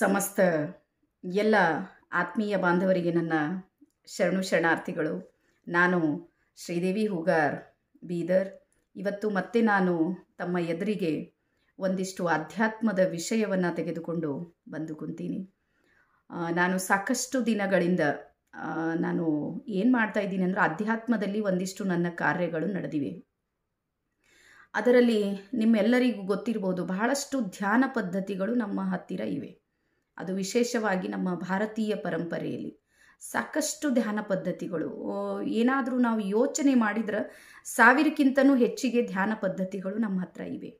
ಸಮಸ್ತ ಎಲ್ಲ ಆತ್ಮೀಯ ಬಾಂಧವರಿಗೆ ನನ್ನ ಶರಣು ಶರಣಾರ್ಥಿಗಳು ನಾನು ಶ್ರೀದೇವಿ ಹೂಗಾರ್ ಬೀದರ್ ಇವತ್ತು ಮತ್ತೆ ನಾನು ತಮ್ಮ ಎದುರಿಗೆ ಒಂದಿಷ್ಟು ಆಧ್ಯಾತ್ಮದ ವಿಷಯವನ್ನು ತೆಗೆದುಕೊಂಡು ಬಂದು ಕುಂತೀನಿ ನಾನು ಸಾಕಷ್ಟು ದಿನಗಳಿಂದ ನಾನು ಏನು ಮಾಡ್ತಾ ಇದ್ದೀನಿ ಅಂದರೆ ಅಧ್ಯಾತ್ಮದಲ್ಲಿ ಒಂದಿಷ್ಟು ನನ್ನ ಕಾರ್ಯಗಳು ನಡೆದಿವೆ ಅದರಲ್ಲಿ ನಿಮ್ಮೆಲ್ಲರಿಗೂ ಗೊತ್ತಿರ್ಬೋದು ಬಹಳಷ್ಟು ಧ್ಯಾನ ಪದ್ಧತಿಗಳು ನಮ್ಮ ಹತ್ತಿರ ಇವೆ ಅದು ವಿಶೇಷವಾಗಿ ನಮ್ಮ ಭಾರತೀಯ ಪರಂಪರೆಯಲ್ಲಿ ಸಾಕಷ್ಟು ಧ್ಯಾನ ಪದ್ಧತಿಗಳು ಏನಾದರೂ ನಾವು ಯೋಚನೆ ಮಾಡಿದ್ರೆ ಸಾವಿರಕ್ಕಿಂತನೂ ಹೆಚ್ಚಿಗೆ ಧ್ಯಾನ ಪದ್ಧತಿಗಳು ನಮ್ಮ ಹತ್ರ ಇವೆ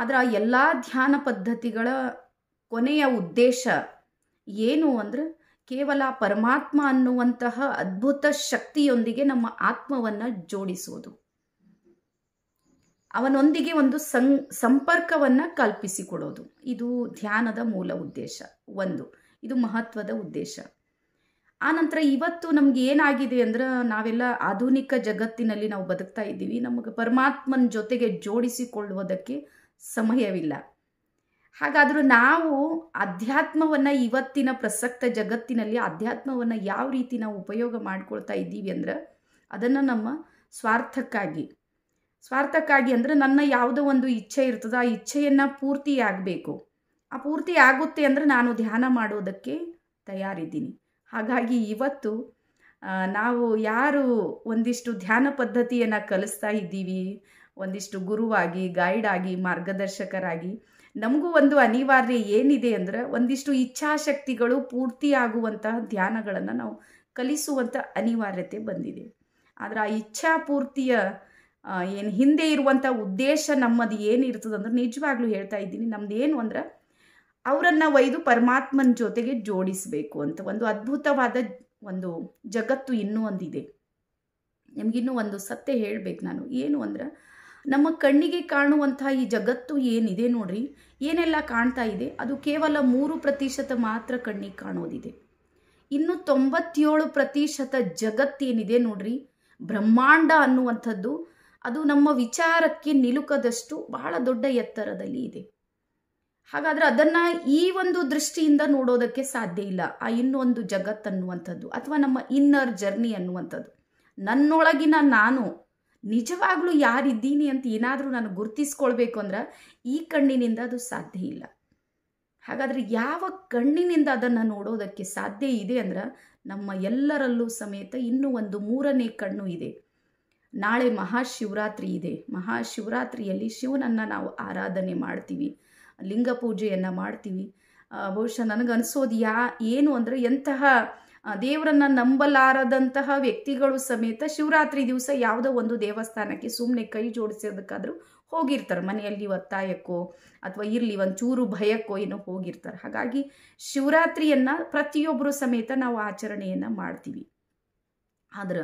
ಆದರೆ ಆ ಎಲ್ಲ ಧ್ಯಾನ ಪದ್ಧತಿಗಳ ಕೊನೆಯ ಉದ್ದೇಶ ಏನು ಅಂದರೆ ಕೇವಲ ಪರಮಾತ್ಮ ಅನ್ನುವಂತಹ ಅದ್ಭುತ ಶಕ್ತಿಯೊಂದಿಗೆ ನಮ್ಮ ಆತ್ಮವನ್ನು ಜೋಡಿಸುವುದು ಅವನೊಂದಿಗೆ ಒಂದು ಸಂ ಸಂಪರ್ಕವನ್ನು ಕಲ್ಪಿಸಿಕೊಡೋದು ಇದು ಧ್ಯಾನದ ಮೂಲ ಉದ್ದೇಶ ಒಂದು ಇದು ಮಹತ್ವದ ಉದ್ದೇಶ ಆನಂತರ ಇವತ್ತು ನಮ್ಗೆ ಏನಾಗಿದೆ ಅಂದ್ರೆ ನಾವೆಲ್ಲ ಆಧುನಿಕ ಜಗತ್ತಿನಲ್ಲಿ ನಾವು ಬದುಕ್ತಾ ಇದ್ದೀವಿ ನಮಗೆ ಪರಮಾತ್ಮನ ಜೊತೆಗೆ ಜೋಡಿಸಿಕೊಳ್ಳುವುದಕ್ಕೆ ಸಮಯವಿಲ್ಲ ಹಾಗಾದರೂ ನಾವು ಅಧ್ಯಾತ್ಮವನ್ನು ಇವತ್ತಿನ ಪ್ರಸಕ್ತ ಜಗತ್ತಿನಲ್ಲಿ ಅಧ್ಯಾತ್ಮವನ್ನು ಯಾವ ರೀತಿ ನಾವು ಉಪಯೋಗ ಮಾಡ್ಕೊಳ್ತಾ ಇದ್ದೀವಿ ಅಂದ್ರೆ ಅದನ್ನು ನಮ್ಮ ಸ್ವಾರ್ಥಕ್ಕಾಗಿ ಸ್ವಾರ್ಥಕ್ಕಾಗಿ ಅಂದರೆ ನನ್ನ ಯಾವುದೋ ಒಂದು ಇಚ್ಛೆ ಇರ್ತದೆ ಆ ಇಚ್ಛೆಯನ್ನು ಪೂರ್ತಿಯಾಗಬೇಕು ಆ ಪೂರ್ತಿ ಆಗುತ್ತೆ ಅಂದರೆ ನಾನು ಧ್ಯಾನ ಮಾಡೋದಕ್ಕೆ ತಯಾರಿದ್ದೀನಿ ಹಾಗಾಗಿ ಇವತ್ತು ನಾವು ಯಾರು ಒಂದಿಷ್ಟು ಧ್ಯಾನ ಪದ್ಧತಿಯನ್ನು ಕಲಿಸ್ತಾ ಇದ್ದೀವಿ ಒಂದಿಷ್ಟು ಗುರುವಾಗಿ ಗೈಡ್ ಆಗಿ ಮಾರ್ಗದರ್ಶಕರಾಗಿ ನಮಗೂ ಒಂದು ಅನಿವಾರ್ಯ ಏನಿದೆ ಅಂದರೆ ಒಂದಿಷ್ಟು ಇಚ್ಛಾಶಕ್ತಿಗಳು ಪೂರ್ತಿಯಾಗುವಂತಹ ಧ್ಯಾನಗಳನ್ನು ನಾವು ಕಲಿಸುವಂಥ ಅನಿವಾರ್ಯತೆ ಬಂದಿದೆ ಆದರೆ ಆ ಪೂರ್ತಿಯ ಏನು ಹಿಂದೆ ಇರುವಂಥ ಉದ್ದೇಶ ನಮ್ಮದು ಏನಿರ್ತದಂದ್ರೆ ನಿಜವಾಗ್ಲೂ ಹೇಳ್ತಾ ಇದ್ದೀನಿ ನಮ್ದು ಏನು ಅಂದ್ರೆ ಅವರನ್ನು ಒಯ್ದು ಪರಮಾತ್ಮನ ಜೊತೆಗೆ ಜೋಡಿಸಬೇಕು ಅಂತ ಒಂದು ಅದ್ಭುತವಾದ ಒಂದು ಜಗತ್ತು ಇನ್ನೂ ಒಂದಿದೆ ನಿಮಗಿನ್ನೂ ಒಂದು ಸತ್ಯ ಹೇಳ್ಬೇಕು ನಾನು ಏನು ಅಂದ್ರೆ ನಮ್ಮ ಕಣ್ಣಿಗೆ ಕಾಣುವಂಥ ಈ ಜಗತ್ತು ಏನಿದೆ ನೋಡ್ರಿ ಏನೆಲ್ಲ ಕಾಣ್ತಾ ಇದೆ ಅದು ಕೇವಲ ಮೂರು ಪ್ರತಿಶತ ಮಾತ್ರ ಕಣ್ಣಿಗೆ ಕಾಣೋದಿದೆ ಇನ್ನು ತೊಂಬತ್ತೇಳು ಪ್ರತಿಶತ ಜಗತ್ತೇನಿದೆ ನೋಡ್ರಿ ಬ್ರಹ್ಮಾಂಡ ಅನ್ನುವಂಥದ್ದು ಅದು ನಮ್ಮ ವಿಚಾರಕ್ಕೆ ನಿಲುಕದಷ್ಟು ಬಹಳ ದೊಡ್ಡ ಎತ್ತರದಲ್ಲಿ ಇದೆ ಹಾಗಾದರೆ ಅದನ್ನು ಈ ಒಂದು ದೃಷ್ಟಿಯಿಂದ ನೋಡೋದಕ್ಕೆ ಸಾಧ್ಯ ಇಲ್ಲ ಆ ಇನ್ನೊಂದು ಜಗತ್ತು ಅನ್ನುವಂಥದ್ದು ಅಥವಾ ನಮ್ಮ ಇನ್ನರ್ ಜರ್ನಿ ಅನ್ನುವಂಥದ್ದು ನನ್ನೊಳಗಿನ ನಾನು ನಿಜವಾಗಲೂ ಯಾರಿದ್ದೀನಿ ಅಂತ ಏನಾದರೂ ನಾನು ಗುರುತಿಸ್ಕೊಳ್ಬೇಕು ಅಂದ್ರೆ ಈ ಕಣ್ಣಿನಿಂದ ಅದು ಸಾಧ್ಯ ಇಲ್ಲ ಹಾಗಾದರೆ ಯಾವ ಕಣ್ಣಿನಿಂದ ಅದನ್ನು ನೋಡೋದಕ್ಕೆ ಸಾಧ್ಯ ಇದೆ ಅಂದ್ರೆ ನಮ್ಮ ಎಲ್ಲರಲ್ಲೂ ಸಮೇತ ಇನ್ನೂ ಒಂದು ಮೂರನೇ ಕಣ್ಣು ಇದೆ ನಾಳೆ ಮಹಾಶಿವರಾತ್ರಿ ಇದೆ ಮಹಾಶಿವರಾತ್ರಿಯಲ್ಲಿ ಶಿವನನ್ನು ನಾವು ಆರಾಧನೆ ಮಾಡ್ತೀವಿ ಲಿಂಗ ಪೂಜೆಯನ್ನು ಮಾಡ್ತೀವಿ ಬಹುಶಃ ನನಗನ್ಸೋದು ಯಾ ಏನು ಅಂದರೆ ಎಂತಹ ದೇವರನ್ನು ನಂಬಲಾರದಂತಹ ವ್ಯಕ್ತಿಗಳು ಸಮೇತ ಶಿವರಾತ್ರಿ ದಿವಸ ಯಾವುದೋ ಒಂದು ದೇವಸ್ಥಾನಕ್ಕೆ ಸುಮ್ಮನೆ ಕೈ ಜೋಡಿಸೋದಕ್ಕಾದರೂ ಹೋಗಿರ್ತಾರೆ ಮನೆಯಲ್ಲಿ ಒತ್ತಾಯಕ್ಕೋ ಅಥವಾ ಇರಲಿ ಒಂದು ಚೂರು ಭಯಕ್ಕೋ ಏನೋ ಹೋಗಿರ್ತಾರೆ ಹಾಗಾಗಿ ಶಿವರಾತ್ರಿಯನ್ನು ಪ್ರತಿಯೊಬ್ಬರು ಸಮೇತ ನಾವು ಆಚರಣೆಯನ್ನು ಮಾಡ್ತೀವಿ ಆದ್ರೆ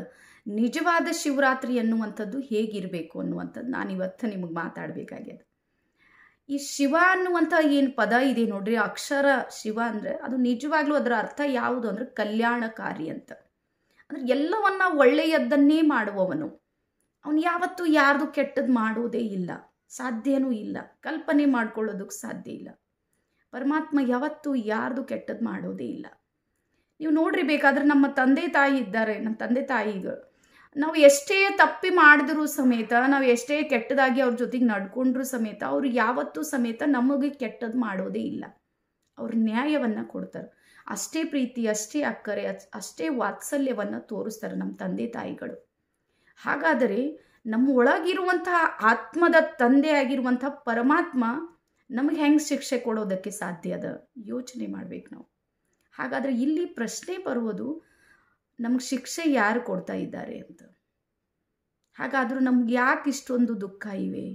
ನಿಜವಾದ ಶಿವರಾತ್ರಿ ಅನ್ನುವಂಥದ್ದು ಹೇಗಿರಬೇಕು ಅನ್ನುವಂಥದ್ದು ನಾನು ಇವತ್ತು ನಿಮಗೆ ಮಾತಾಡಬೇಕಾಗಿದೆ ಈ ಶಿವ ಅನ್ನುವಂಥ ಏನು ಪದ ಇದೆ ನೋಡ್ರಿ ಅಕ್ಷರ ಶಿವ ಅಂದರೆ ಅದು ನಿಜವಾಗ್ಲೂ ಅದರ ಅರ್ಥ ಯಾವುದು ಅಂದರೆ ಕಲ್ಯಾಣಕಾರಿ ಅಂತ ಅಂದರೆ ಎಲ್ಲವನ್ನ ಒಳ್ಳೆಯದ್ದನ್ನೇ ಮಾಡುವವನು ಅವನು ಯಾವತ್ತೂ ಯಾರ್ದು ಕೆಟ್ಟದ್ದು ಮಾಡೋದೇ ಇಲ್ಲ ಸಾಧ್ಯನೂ ಇಲ್ಲ ಕಲ್ಪನೆ ಮಾಡ್ಕೊಳ್ಳೋದಕ್ಕೆ ಸಾಧ್ಯ ಇಲ್ಲ ಪರಮಾತ್ಮ ಯಾವತ್ತೂ ಯಾರ್ದು ಕೆಟ್ಟದ್ದು ಮಾಡೋದೇ ಇಲ್ಲ ನೀವು ನೋಡ್ರಿ ಬೇಕಾದ್ರೆ ನಮ್ಮ ತಂದೆ ತಾಯಿ ಇದ್ದಾರೆ ನಮ್ಮ ತಂದೆ ತಾಯಿಗಳು ನಾವು ಎಷ್ಟೇ ತಪ್ಪಿ ಮಾಡಿದ್ರು ಸಮೇತ ನಾವು ಎಷ್ಟೇ ಕೆಟ್ಟದಾಗಿ ಅವ್ರ ಜೊತೆಗೆ ನಡ್ಕೊಂಡ್ರು ಸಮೇತ ಅವ್ರು ಯಾವತ್ತೂ ಸಮೇತ ನಮಗೆ ಕೆಟ್ಟದ್ದು ಮಾಡೋದೇ ಇಲ್ಲ ಅವ್ರ ನ್ಯಾಯವನ್ನು ಕೊಡ್ತಾರೆ ಅಷ್ಟೇ ಪ್ರೀತಿ ಅಷ್ಟೇ ಅಕ್ಕರೆ ಅಷ್ಟೇ ವಾತ್ಸಲ್ಯವನ್ನು ತೋರಿಸ್ತಾರೆ ನಮ್ಮ ತಂದೆ ತಾಯಿಗಳು ಹಾಗಾದರೆ ನಮ್ಮ ಒಳಗಿರುವಂತಹ ಆತ್ಮದ ತಂದೆ ಆಗಿರುವಂಥ ಪರಮಾತ್ಮ ನಮಗೆ ಹೆಂಗೆ ಶಿಕ್ಷೆ ಕೊಡೋದಕ್ಕೆ ಸಾಧ್ಯ ಅದ ಯೋಚನೆ ಮಾಡ್ಬೇಕು ನಾವು ಹಾಗಾದ್ರೆ ಇಲ್ಲಿ ಪ್ರಶ್ನೆ ಬರುವುದು ನಮ್ಗೆ ಶಿಕ್ಷೆ ಯಾರು ಕೊಡ್ತಾ ಇದ್ದಾರೆ ಅಂತ ಹಾಗಾದರೂ ನಮ್ಗೆ ಯಾಕೆ ಇಷ್ಟೊಂದು ದುಃಖ ಇವೆ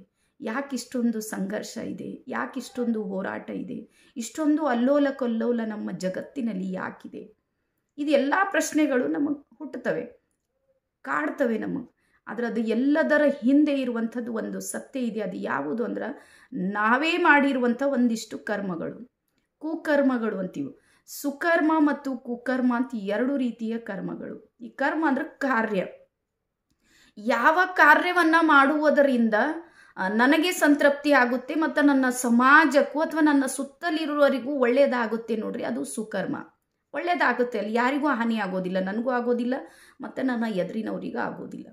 ಯಾಕೆ ಇಷ್ಟೊಂದು ಸಂಘರ್ಷ ಇದೆ ಯಾಕೆ ಇಷ್ಟೊಂದು ಹೋರಾಟ ಇದೆ ಇಷ್ಟೊಂದು ಅಲ್ಲೋಲ ಕೊಲ್ಲೋಲ ನಮ್ಮ ಜಗತ್ತಿನಲ್ಲಿ ಯಾಕಿದೆ ಇದೆಲ್ಲ ಪ್ರಶ್ನೆಗಳು ನಮಗೆ ಹುಟ್ಟುತ್ತವೆ ಕಾಡ್ತವೆ ನಮಗೆ ಆದರೆ ಅದು ಎಲ್ಲದರ ಹಿಂದೆ ಇರುವಂಥದ್ದು ಒಂದು ಸತ್ಯ ಇದೆ ಅದು ಯಾವುದು ಅಂದ್ರೆ ನಾವೇ ಮಾಡಿರುವಂಥ ಒಂದಿಷ್ಟು ಕರ್ಮಗಳು ಕುಕರ್ಮಗಳು ಅಂತೀವಿ ಸುಕರ್ಮ ಮತ್ತು ಕುಕರ್ಮ ಅಂತ ಎರಡು ರೀತಿಯ ಕರ್ಮಗಳು ಈ ಕರ್ಮ ಅಂದ್ರೆ ಕಾರ್ಯ ಯಾವ ಕಾರ್ಯವನ್ನು ಮಾಡುವುದರಿಂದ ನನಗೆ ಸಂತೃಪ್ತಿ ಆಗುತ್ತೆ ಮತ್ತು ನನ್ನ ಸಮಾಜಕ್ಕೂ ಅಥವಾ ನನ್ನ ಸುತ್ತಲಿರುವವರಿಗೂ ಒಳ್ಳೆಯದಾಗುತ್ತೆ ನೋಡ್ರಿ ಅದು ಸುಕರ್ಮ ಒಳ್ಳೇದಾಗುತ್ತೆ ಅಲ್ಲಿ ಯಾರಿಗೂ ಹಾನಿ ಆಗೋದಿಲ್ಲ ನನಗೂ ಆಗೋದಿಲ್ಲ ಮತ್ತು ನನ್ನ ಎದುರಿನವರಿಗೂ ಆಗೋದಿಲ್ಲ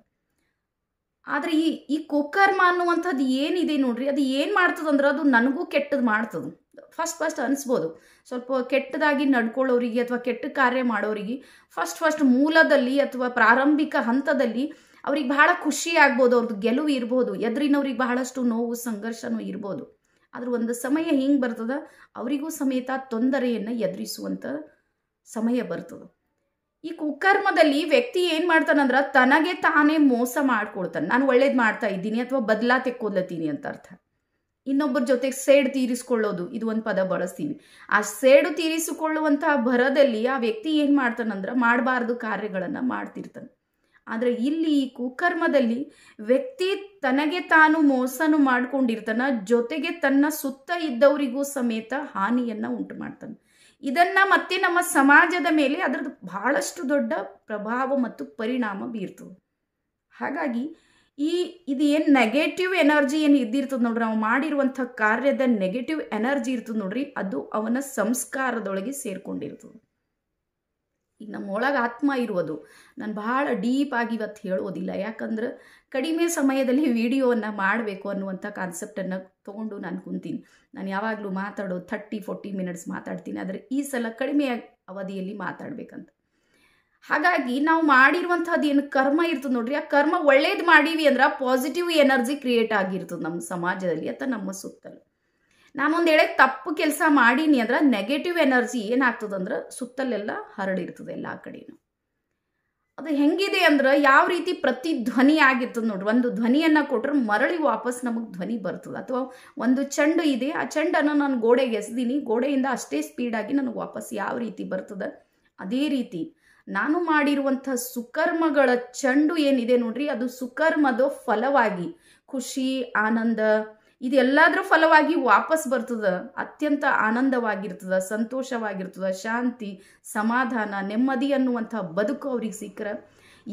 ಆದರೆ ಈ ಈ ಕುಕರ್ಮ ಅನ್ನುವಂಥದ್ದು ಏನಿದೆ ನೋಡ್ರಿ ಅದು ಏನು ಮಾಡ್ತದಂದ್ರೆ ಅದು ನನಗೂ ಕೆಟ್ಟದ್ದು ಮಾಡ್ತದೆ ಫಸ್ಟ್ ಫಸ್ಟ್ ಅನಿಸ್ಬೋದು ಸ್ವಲ್ಪ ಕೆಟ್ಟದಾಗಿ ನಡ್ಕೊಳ್ಳೋರಿಗೆ ಅಥವಾ ಕೆಟ್ಟ ಕಾರ್ಯ ಮಾಡೋರಿಗೆ ಫಸ್ಟ್ ಫಸ್ಟ್ ಮೂಲದಲ್ಲಿ ಅಥವಾ ಪ್ರಾರಂಭಿಕ ಹಂತದಲ್ಲಿ ಅವ್ರಿಗೆ ಬಹಳ ಖುಷಿ ಆಗ್ಬೋದು ಅವ್ರದ್ದು ಗೆಲುವು ಇರ್ಬೋದು ಎದ್ರಿನವ್ರಿಗೆ ಬಹಳಷ್ಟು ನೋವು ಸಂಘರ್ಷನೂ ಇರ್ಬೋದು ಆದ್ರೆ ಒಂದು ಸಮಯ ಹಿಂಗೆ ಬರ್ತದ ಅವರಿಗೂ ಸಮೇತ ತೊಂದರೆಯನ್ನು ಎದುರಿಸುವಂಥ ಸಮಯ ಬರ್ತದ ಈ ಕುಕರ್ಮದಲ್ಲಿ ವ್ಯಕ್ತಿ ಏನು ಮಾಡ್ತಾನಂದ್ರೆ ತನಗೆ ತಾನೇ ಮೋಸ ಮಾಡ್ಕೊಳ್ತಾನೆ ನಾನು ಒಳ್ಳೇದು ಮಾಡ್ತಾ ಇದ್ದೀನಿ ಅಥವಾ ಬದಲಾ ತೆಕ್ಕೋದ್ಲತ್ತೀನಿ ಅಂತ ಅರ್ಥ ಇನ್ನೊಬ್ಬರ ಜೊತೆಗೆ ಸೇಡ್ ತೀರಿಸ್ಕೊಳ್ಳೋದು ಇದು ಒಂದು ಪದ ಬಳಸ್ತೀನಿ ಆ ಸೇಡು ತೀರಿಸಿಕೊಳ್ಳುವಂತಹ ಭರದಲ್ಲಿ ಆ ವ್ಯಕ್ತಿ ಏನು ಮಾಡ್ತಾನಂದ್ರೆ ಮಾಡಬಾರ್ದು ಕಾರ್ಯಗಳನ್ನು ಮಾಡ್ತಿರ್ತಾನೆ ಆದರೆ ಇಲ್ಲಿ ಈ ಕುಕರ್ಮದಲ್ಲಿ ವ್ಯಕ್ತಿ ತನಗೆ ತಾನು ಮೋಸನು ಮಾಡ್ಕೊಂಡಿರ್ತಾನ ಜೊತೆಗೆ ತನ್ನ ಸುತ್ತ ಇದ್ದವರಿಗೂ ಸಮೇತ ಹಾನಿಯನ್ನು ಉಂಟು ಮಾಡ್ತಾನೆ ಇದನ್ನು ಮತ್ತೆ ನಮ್ಮ ಸಮಾಜದ ಮೇಲೆ ಅದರದ್ದು ಬಹಳಷ್ಟು ದೊಡ್ಡ ಪ್ರಭಾವ ಮತ್ತು ಪರಿಣಾಮ ಬೀರ್ತದೆ ಹಾಗಾಗಿ ಈ ಇದು ಏನು ನೆಗೆಟಿವ್ ಎನರ್ಜಿ ಏನು ಇದ್ದಿರ್ತದೆ ನೋಡ್ರಿ ಅವ್ನು ಮಾಡಿರುವಂಥ ಕಾರ್ಯದ ನೆಗೆಟಿವ್ ಎನರ್ಜಿ ಇರ್ತದೆ ನೋಡ್ರಿ ಅದು ಅವನ ಸಂಸ್ಕಾರದೊಳಗೆ ಸೇರ್ಕೊಂಡಿರ್ತದೆ ಈಗ ನಮ್ಮೊಳಗೆ ಆತ್ಮ ಇರುವುದು ನಾನು ಬಹಳ ಡೀಪಾಗಿ ಇವತ್ತು ಹೇಳೋದಿಲ್ಲ ಯಾಕಂದ್ರೆ ಕಡಿಮೆ ಸಮಯದಲ್ಲಿ ವಿಡಿಯೋವನ್ನು ಮಾಡಬೇಕು ಅನ್ನುವಂಥ ಕಾನ್ಸೆಪ್ಟನ್ನು ತೊಗೊಂಡು ನಾನು ಕುಂತೀನಿ ನಾನು ಯಾವಾಗಲೂ ಮಾತಾಡೋ ಥರ್ಟಿ ಫೋರ್ಟಿ ಮಿನಿಟ್ಸ್ ಮಾತಾಡ್ತೀನಿ ಆದರೆ ಈ ಸಲ ಕಡಿಮೆ ಅವಧಿಯಲ್ಲಿ ಮಾತಾಡಬೇಕಂತ ಹಾಗಾಗಿ ನಾವು ಮಾಡಿರುವಂತಹದ್ದು ಏನು ಕರ್ಮ ಇರ್ತದೆ ನೋಡ್ರಿ ಆ ಕರ್ಮ ಒಳ್ಳೇದು ಮಾಡೀವಿ ಅಂದ್ರೆ ಪಾಸಿಟಿವ್ ಎನರ್ಜಿ ಕ್ರಿಯೇಟ್ ಆಗಿರ್ತದೆ ನಮ್ಮ ಸಮಾಜದಲ್ಲಿ ಅಥವಾ ನಮ್ಮ ಸುತ್ತಲು ನಾನೊಂದು ಹೇಳೇ ತಪ್ಪು ಕೆಲಸ ಮಾಡೀನಿ ಅಂದ್ರೆ ನೆಗೆಟಿವ್ ಎನರ್ಜಿ ಏನಾಗ್ತದಂದ್ರೆ ಸುತ್ತಲೆಲ್ಲ ಹರಡಿರ್ತದೆ ಎಲ್ಲ ಕಡೆನೂ ಅದು ಹೆಂಗಿದೆ ಅಂದ್ರೆ ಯಾವ ರೀತಿ ಪ್ರತಿ ಧ್ವನಿ ಆಗಿರ್ತದೆ ನೋಡ್ರಿ ಒಂದು ಧ್ವನಿಯನ್ನು ಕೊಟ್ರೆ ಮರಳಿ ವಾಪಸ್ ನಮಗೆ ಧ್ವನಿ ಬರ್ತದೆ ಅಥವಾ ಒಂದು ಚೆಂಡು ಇದೆ ಆ ಚೆಂಡನ್ನು ನಾನು ಗೋಡೆಗೆ ಎಸ್ದೀನಿ ಗೋಡೆಯಿಂದ ಅಷ್ಟೇ ಸ್ಪೀಡಾಗಿ ನನಗೆ ವಾಪಸ್ ಯಾವ ರೀತಿ ಬರ್ತದೆ ಅದೇ ರೀತಿ ನಾನು ಮಾಡಿರುವಂಥ ಸುಕರ್ಮಗಳ ಚೆಂಡು ಏನಿದೆ ನೋಡ್ರಿ ಅದು ಸುಕರ್ಮದ ಫಲವಾಗಿ ಖುಷಿ ಆನಂದ ಇದೆಲ್ಲದರ ಫಲವಾಗಿ ವಾಪಸ್ ಬರ್ತದ ಅತ್ಯಂತ ಆನಂದವಾಗಿರ್ತದ ಸಂತೋಷವಾಗಿರ್ತದ ಶಾಂತಿ ಸಮಾಧಾನ ನೆಮ್ಮದಿ ಅನ್ನುವಂಥ ಬದುಕು ಅವ್ರಿಗೆ ಸಿಕ್ಕರ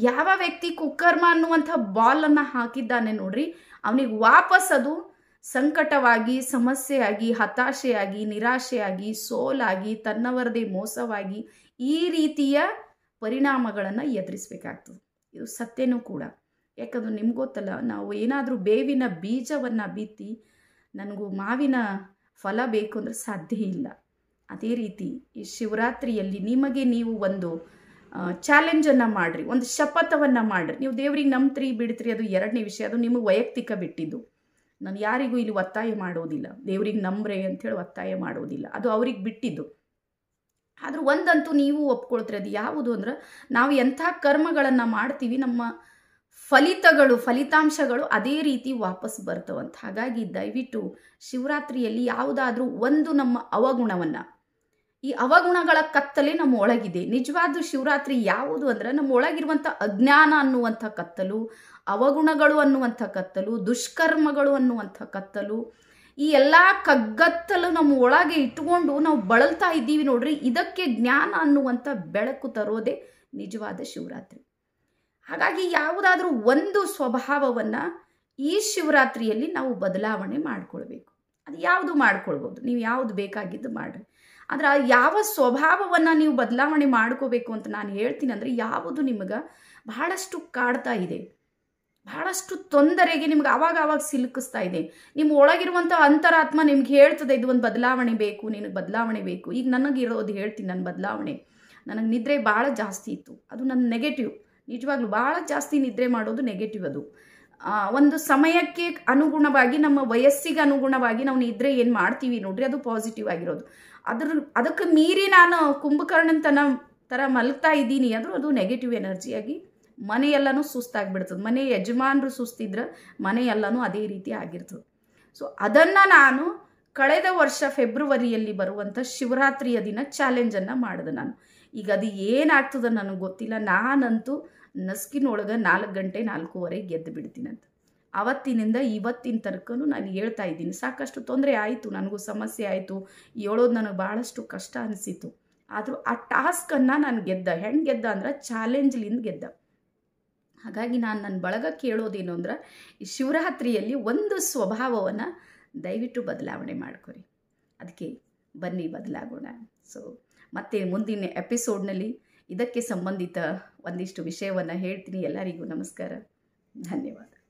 ಯಾವ ವ್ಯಕ್ತಿ ಕುಕ್ಕರ್ಮ ಅನ್ನುವಂಥ ಬಾಲನ್ನು ಹಾಕಿದ್ದಾನೆ ನೋಡ್ರಿ ಅವನಿಗೆ ವಾಪಸ್ ಅದು ಸಂಕಟವಾಗಿ ಸಮಸ್ಯೆಯಾಗಿ ಹತಾಶೆಯಾಗಿ ನಿರಾಶೆಯಾಗಿ ಸೋಲಾಗಿ ತನ್ನವರದೇ ಮೋಸವಾಗಿ ಈ ರೀತಿಯ ಪರಿಣಾಮಗಳನ್ನು ಎದುರಿಸ್ಬೇಕಾಗ್ತದೆ ಇದು ಸತ್ಯನೂ ಕೂಡ ಯಾಕಂದ್ರೆ ನಿಮ್ಗೆ ಗೊತ್ತಲ್ಲ ನಾವು ಏನಾದರೂ ಬೇವಿನ ಬೀಜವನ್ನು ಬಿತ್ತಿ ನನಗೂ ಮಾವಿನ ಫಲ ಬೇಕು ಅಂದರೆ ಸಾಧ್ಯ ಇಲ್ಲ ಅದೇ ರೀತಿ ಈ ಶಿವರಾತ್ರಿಯಲ್ಲಿ ನಿಮಗೆ ನೀವು ಒಂದು ಚಾಲೆಂಜನ್ನು ಮಾಡಿರಿ ಒಂದು ಶಪಥವನ್ನು ಮಾಡಿರಿ ನೀವು ದೇವ್ರಿಗೆ ನಂಬ್ತ್ರಿ ಬಿಡ್ತ್ರಿ ಅದು ಎರಡನೇ ವಿಷಯ ಅದು ನಿಮಗೆ ವೈಯಕ್ತಿಕ ಬಿಟ್ಟಿದ್ದು ನಾನು ಯಾರಿಗೂ ಇಲ್ಲಿ ಒತ್ತಾಯ ಮಾಡೋದಿಲ್ಲ ದೇವ್ರಿಗೆ ನಂಬ್ರೆ ಅಂಥೇಳಿ ಒತ್ತಾಯ ಮಾಡೋದಿಲ್ಲ ಅದು ಅವ್ರಿಗೆ ಬಿಟ್ಟಿದ್ದು ಆದರೂ ಒಂದಂತೂ ನೀವು ಒಪ್ಕೊಳ್ತೀರಿ ಅದು ಯಾವುದು ಅಂದ್ರೆ ನಾವು ಎಂಥ ಕರ್ಮಗಳನ್ನು ಮಾಡ್ತೀವಿ ನಮ್ಮ ಫಲಿತಗಳು ಫಲಿತಾಂಶಗಳು ಅದೇ ರೀತಿ ವಾಪಸ್ ಬರ್ತವಂತ ಹಾಗಾಗಿ ದಯವಿಟ್ಟು ಶಿವರಾತ್ರಿಯಲ್ಲಿ ಯಾವುದಾದ್ರೂ ಒಂದು ನಮ್ಮ ಅವಗುಣವನ್ನು ಈ ಅವಗುಣಗಳ ಕತ್ತಲೆ ನಮ್ಮ ಒಳಗಿದೆ ನಿಜವಾದ ಶಿವರಾತ್ರಿ ಯಾವುದು ಅಂದರೆ ನಮ್ಮ ಒಳಗಿರುವಂಥ ಅಜ್ಞಾನ ಅನ್ನುವಂಥ ಕತ್ತಲು ಅವಗುಣಗಳು ಅನ್ನುವಂಥ ಕತ್ತಲು ದುಷ್ಕರ್ಮಗಳು ಅನ್ನುವಂಥ ಕತ್ತಲು ಈ ಎಲ್ಲ ಕಗ್ಗತ್ತಲು ನಮ್ಮ ಒಳಗೆ ಇಟ್ಟುಕೊಂಡು ನಾವು ಬಳಲ್ತಾ ಇದ್ದೀವಿ ನೋಡ್ರಿ ಇದಕ್ಕೆ ಜ್ಞಾನ ಅನ್ನುವಂಥ ಬೆಳಕು ತರೋದೇ ನಿಜವಾದ ಶಿವರಾತ್ರಿ ಹಾಗಾಗಿ ಯಾವುದಾದ್ರೂ ಒಂದು ಸ್ವಭಾವವನ್ನು ಈ ಶಿವರಾತ್ರಿಯಲ್ಲಿ ನಾವು ಬದಲಾವಣೆ ಮಾಡ್ಕೊಳ್ಬೇಕು ಅದು ಯಾವುದು ಮಾಡ್ಕೊಳ್ಬೋದು ನೀವು ಯಾವುದು ಬೇಕಾಗಿದ್ದು ಮಾಡಿರಿ ಆದರೆ ಯಾವ ಸ್ವಭಾವವನ್ನು ನೀವು ಬದಲಾವಣೆ ಮಾಡ್ಕೋಬೇಕು ಅಂತ ನಾನು ಹೇಳ್ತೀನಿ ಅಂದರೆ ಯಾವುದು ನಿಮಗೆ ಬಹಳಷ್ಟು ಕಾಡ್ತಾ ಇದೆ ಬಹಳಷ್ಟು ತೊಂದರೆಗೆ ನಿಮ್ಗೆ ಆವಾಗ ಆವಾಗ ಸಿಲುಕಿಸ್ತಾ ಇದೆ ನಿಮ್ಮ ಒಳಗಿರುವಂಥ ಅಂತರಾತ್ಮ ನಿಮ್ಗೆ ಹೇಳ್ತದೆ ಇದು ಒಂದು ಬದಲಾವಣೆ ಬೇಕು ನಿನಗೆ ಬದಲಾವಣೆ ಬೇಕು ಈಗ ನನಗೆ ಇರೋದು ಹೇಳ್ತೀನಿ ನನ್ನ ಬದಲಾವಣೆ ನನಗೆ ನಿದ್ರೆ ಭಾಳ ಜಾಸ್ತಿ ಇತ್ತು ಅದು ನನ್ನ ನೆಗೆಟಿವ್ ನಿಜವಾಗ್ಲೂ ಭಾಳ ಜಾಸ್ತಿ ನಿದ್ರೆ ಮಾಡೋದು ನೆಗೆಟಿವ್ ಅದು ಒಂದು ಸಮಯಕ್ಕೆ ಅನುಗುಣವಾಗಿ ನಮ್ಮ ವಯಸ್ಸಿಗೆ ಅನುಗುಣವಾಗಿ ನಾವು ನಿದ್ರೆ ಏನು ಮಾಡ್ತೀವಿ ನೋಡ್ರಿ ಅದು ಪಾಸಿಟಿವ್ ಆಗಿರೋದು ಅದ್ರ ಅದಕ್ಕೆ ಮೀರಿ ನಾನು ಕುಂಭಕರ್ಣನ ತನ ಥರ ಮಲಗ್ತಾ ಇದ್ದೀನಿ ಆದರೂ ಅದು ನೆಗೆಟಿವ್ ಎನರ್ಜಿಯಾಗಿ ಮನೆಯೆಲ್ಲನೂ ಸುಸ್ತಾಗಿ ಸುಸ್ತಾಗಿಬಿಡ್ತದೆ ಮನೆ ಯಜಮಾನರು ಸುಸ್ತಿದ್ರೆ ಮನೆಯೆಲ್ಲನೂ ಅದೇ ರೀತಿ ಆಗಿರ್ತದೆ ಸೊ ಅದನ್ನು ನಾನು ಕಳೆದ ವರ್ಷ ಫೆಬ್ರವರಿಯಲ್ಲಿ ಬರುವಂಥ ಶಿವರಾತ್ರಿಯ ದಿನ ಚಾಲೆಂಜನ್ನು ಮಾಡಿದೆ ನಾನು ಈಗ ಅದು ಏನಾಗ್ತದೆ ನನಗೆ ಗೊತ್ತಿಲ್ಲ ನಾನಂತೂ ನಸ್ಕಿನೊಳಗೆ ನಾಲ್ಕು ಗಂಟೆ ನಾಲ್ಕೂವರೆ ಗೆದ್ದು ಅಂತ ಅವತ್ತಿನಿಂದ ಇವತ್ತಿನ ತನಕನೂ ನಾನು ಹೇಳ್ತಾ ಇದ್ದೀನಿ ಸಾಕಷ್ಟು ತೊಂದರೆ ಆಯಿತು ನನಗೂ ಸಮಸ್ಯೆ ಆಯಿತು ಹೇಳೋದು ನನಗೆ ಭಾಳಷ್ಟು ಕಷ್ಟ ಅನಿಸಿತು ಆದರೂ ಆ ಟಾಸ್ಕನ್ನು ನಾನು ಗೆದ್ದ ಹೆಂಗೆ ಗೆದ್ದ ಅಂದ್ರೆ ಚಾಲೆಂಜ್ಲಿಂದ ಗೆದ್ದ ಹಾಗಾಗಿ ನಾನು ನನ್ನ ಬಳಗಕ್ಕೆ ಕೇಳೋದೇನು ಅಂದ್ರೆ ಈ ಶಿವರಾತ್ರಿಯಲ್ಲಿ ಒಂದು ಸ್ವಭಾವವನ್ನು ದಯವಿಟ್ಟು ಬದಲಾವಣೆ ಮಾಡ್ಕೊರಿ ಅದಕ್ಕೆ ಬನ್ನಿ ಬದಲಾಗೋಣ ಸೊ ಮತ್ತೆ ಮುಂದಿನ ಎಪಿಸೋಡ್ನಲ್ಲಿ ಇದಕ್ಕೆ ಸಂಬಂಧಿತ ಒಂದಿಷ್ಟು ವಿಷಯವನ್ನು ಹೇಳ್ತೀನಿ ಎಲ್ಲರಿಗೂ ನಮಸ್ಕಾರ ಧನ್ಯವಾದ